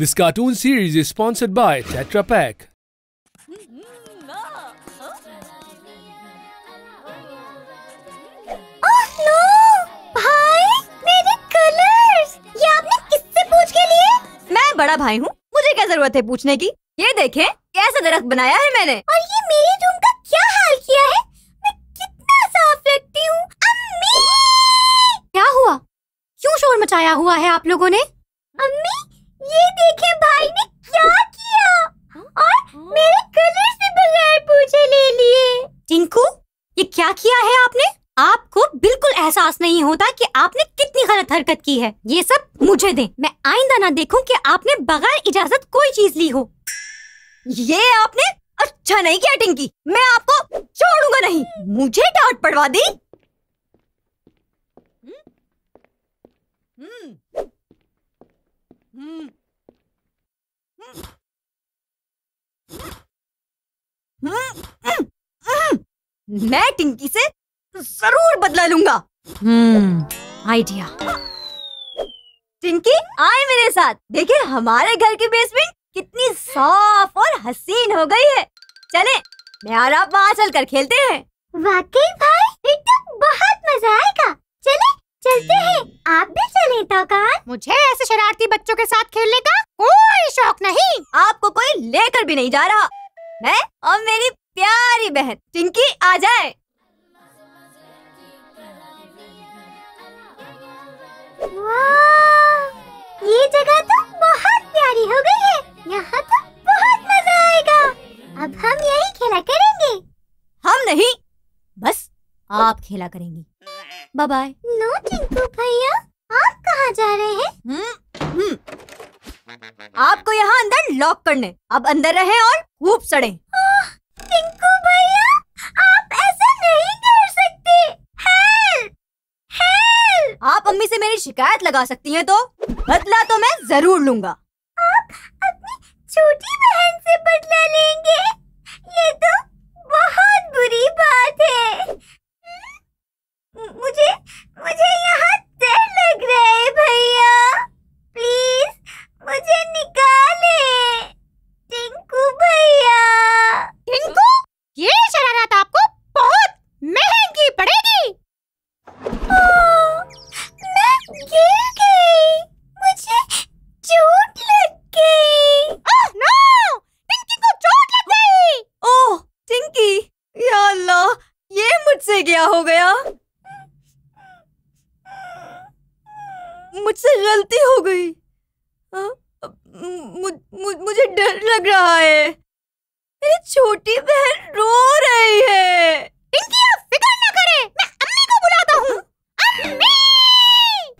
This cartoon series is sponsored by Tetra Pak. बड़ा भाई हूँ मुझे क्या जरूरत है पूछने की ये देखें कैसा दरख्त बनाया है मैंने और ये मेरे रूम का क्या हाल किया है मैं कितना साफ रखती हूँ क्या हुआ क्यों शोर मचाया हुआ है आप लोगों ने नहीं होता कि आपने कितनी गलत हरकत की है ये सब मुझे दे मैं आईंदा ना देखूं कि आपने बगैर इजाजत कोई चीज ली हो ये आपने अच्छा नहीं किया टिंकी मैं आपको छोड़ूंगा नहीं मुझे डांट पड़वा दी मैं टिंकी से जरूर बदला लूंगा हम्म आइडिया टिंकी आए मेरे साथ देखिए हमारे घर की बेसमेंट कितनी साफ और हसीन हो गई है चले मैं और आप वहाँ चल कर खेलते हैं वाकई भाई फिर तो बहुत मजा आएगा चले चलते हैं आप भी चले तौकान मुझे ऐसे शरारती बच्चों के साथ खेलने का कोई शौक नहीं आपको कोई लेकर भी नहीं जा रहा मैं और मेरी प्यारी बहन टिंकी आ जाए ये जगह तो बहुत प्यारी हो गई है यहाँ तो बहुत मजा आएगा अब हम यही खेला करेंगे हम नहीं बस आप खेला करेंगे बाय नो टिंकू भैया आप कहाँ जा रहे हैं हम्म, हम्म। आपको यहाँ अंदर लॉक करने अब अंदर रहे और खूब सड़े मेरी शिकायत लगा सकती हैं तो बदला तो मैं जरूर लूंगा आप अपनी क्या हो गया मुझसे गलती हो गई आ, मुझ, मुझे डर लग रहा है मेरी छोटी बहन रो रही है पिंकी आप फिकर ना करें मैं अम्मी को बुलाता हूँ अम्मी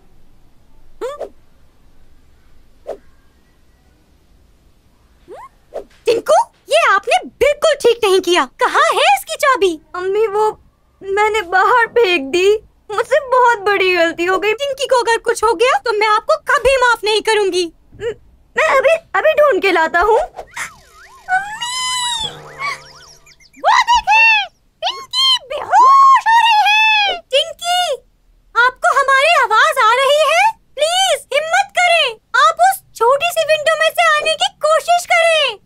टिंकू हम्म? ये आपने बिल्कुल ठीक नहीं किया कहा है इसकी चाबी अम्मी वो मैंने बाहर फेंक दी मुझसे बहुत बड़ी गलती हो गई जिनकी को अगर कुछ हो गया तो मैं आपको कभी माफ नहीं करूंगी मैं अभी अभी ढूंढ के लाता हूँ आपको हमारी आवाज आ रही है प्लीज हिम्मत करें आप उस छोटी सी विंडो में आने की कोशिश करें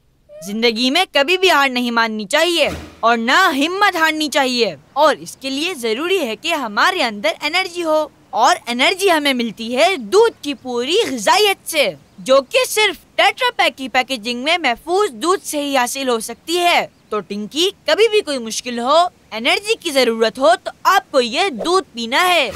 जिंदगी में कभी भी हार नहीं माननी चाहिए और ना हिम्मत हारनी चाहिए और इसके लिए जरूरी है कि हमारे अंदर एनर्जी हो और एनर्जी हमें मिलती है दूध की पूरी गजाइत से जो कि सिर्फ टेट्रा पैक की पैकेजिंग में महफूज दूध से ही हासिल हो सकती है तो टिंकी कभी भी कोई मुश्किल हो एनर्जी की जरूरत हो तो आपको ये दूध पीना है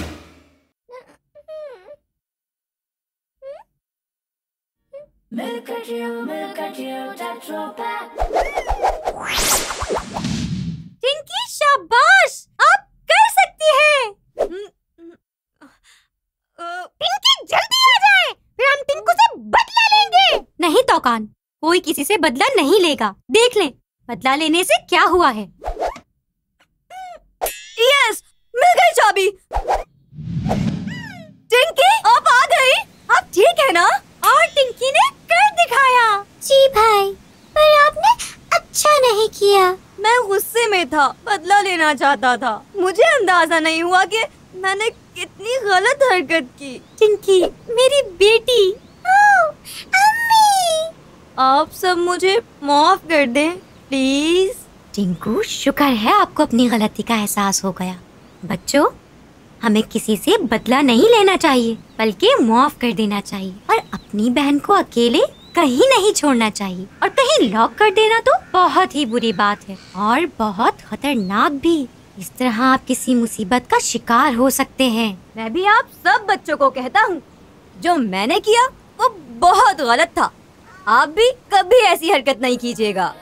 पान कोई किसी से बदला नहीं लेगा देख ले बदला लेने से क्या हुआ है यस मिल गई चाबी टिंकी आप आ गई आप ठीक है ना और टिंकी ने कर दिखाया जी भाई पर आपने अच्छा नहीं किया मैं गुस्से में था बदला लेना चाहता था मुझे अंदाजा नहीं हुआ कि मैंने कितनी गलत हरकत की टिंकी मेरी बेटी ओ, हाँ। आ, हाँ। आप सब मुझे माफ कर दें प्लीज टिंकू शुक्र है आपको अपनी गलती का एहसास हो गया बच्चों हमें किसी से बदला नहीं लेना चाहिए बल्कि माफ कर देना चाहिए और अपनी बहन को अकेले कहीं नहीं छोड़ना चाहिए और कहीं लॉक कर देना तो बहुत ही बुरी बात है और बहुत खतरनाक भी इस तरह आप किसी मुसीबत का शिकार हो सकते हैं मैं भी आप सब बच्चों को कहता हूँ जो मैंने किया वो बहुत गलत था आप भी कभी ऐसी हरकत नहीं कीजिएगा